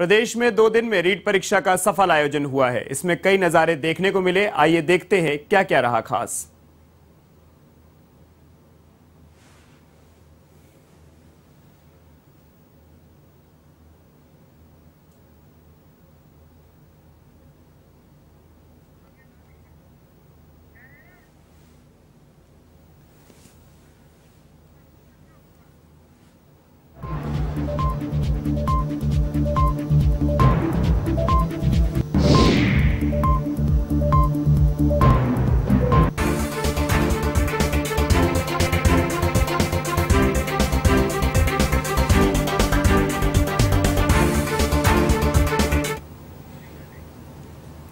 प्रदेश में दो दिन में रीट परीक्षा का सफल आयोजन हुआ है इसमें कई नज़ारे देखने को मिले आइए देखते हैं क्या क्या रहा खास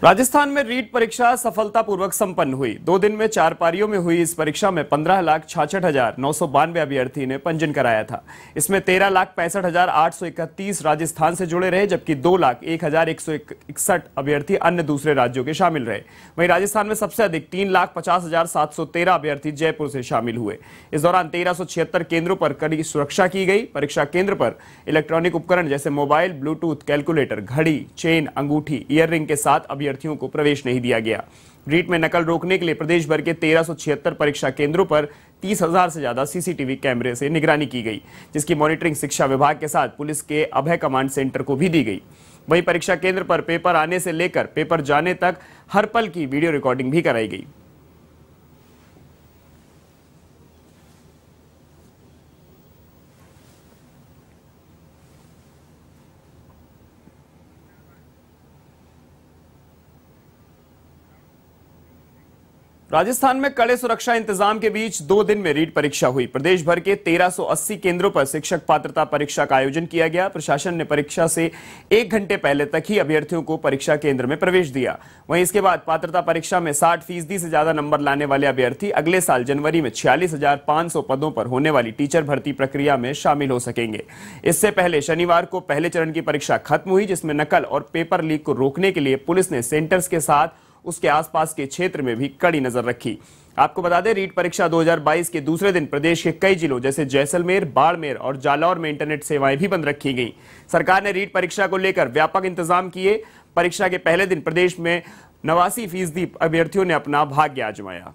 राजस्थान में रीट परीक्षा सफलतापूर्वक संपन्न हुई दो दिन में चार पारियों में हुई इस परीक्षा में पंद्रह लाख छाछठ हजार नौ सौ बानवे अभ्यर्थी ने पंजीयन कराया था इसमें तेरह लाख पैंसठ हजार आठ सौ इकतीस राजस्थान से जुड़े रहे जबकि दो लाख एक हजार एक सौ इकसठ अभ्यर्थी अन्य दूसरे राज्यों के शामिल रहे वहीं राजस्थान में सबसे अधिक तीन लाख पचास हजार सात सौ तेरह अभ्यर्थी जयपुर से शामिल हुए इस दौरान तेरह सौ छिहत्तर केंद्रों पर कड़ी सुरक्षा की गई परीक्षा केंद्र पर इलेक्ट्रॉनिक उपकरण जैसे मोबाइल ब्लूटूथ कैलकुलेटर घड़ी चेन अंगूठी ईयर के साथ अभ्यर्थी अभ्यर्थियों को प्रवेश नहीं दिया गया रीट में नकल रोकने के लिए प्रदेश भर के तेरह परीक्षा केंद्रों पर 30,000 से ज्यादा सीसीटीवी कैमरे से निगरानी की गई जिसकी मॉनिटरिंग शिक्षा विभाग के साथ पुलिस के अभय कमांड सेंटर को भी दी गई वहीं परीक्षा केंद्र पर पेपर आने से लेकर पेपर जाने तक हर पल की वीडियो रिकॉर्डिंग भी कराई गई राजस्थान में कड़े सुरक्षा इंतजाम के बीच दो दिन में रीट परीक्षा हुई प्रदेश भर के 1380 केंद्रों पर शिक्षक पात्रता परीक्षा का आयोजन किया गया प्रशासन ने परीक्षा से एक घंटे पहले तक ही अभ्यर्थियों को परीक्षा केंद्र में प्रवेश दिया वहीं इसके बाद पात्रता परीक्षा में 60 फीसदी से ज्यादा नंबर लाने वाले अभ्यर्थी अगले साल जनवरी में छियालीस पदों पर होने वाली टीचर भर्ती प्रक्रिया में शामिल हो सकेंगे इससे पहले शनिवार को पहले चरण की परीक्षा खत्म हुई जिसमें नकल और पेपर लीक को रोकने के लिए पुलिस ने सेंटर्स के साथ उसके आसपास के क्षेत्र में भी कड़ी नजर रखी आपको बता दें रीट परीक्षा 2022 के दूसरे दिन प्रदेश के कई जिलों जैसे जैसलमेर बाड़मेर और जालौर में इंटरनेट सेवाएं भी बंद रखी गई सरकार ने रीट परीक्षा को लेकर व्यापक इंतजाम किए परीक्षा के पहले दिन प्रदेश में नवासी फीसदी अभ्यर्थियों ने अपना भाग्य आजमाया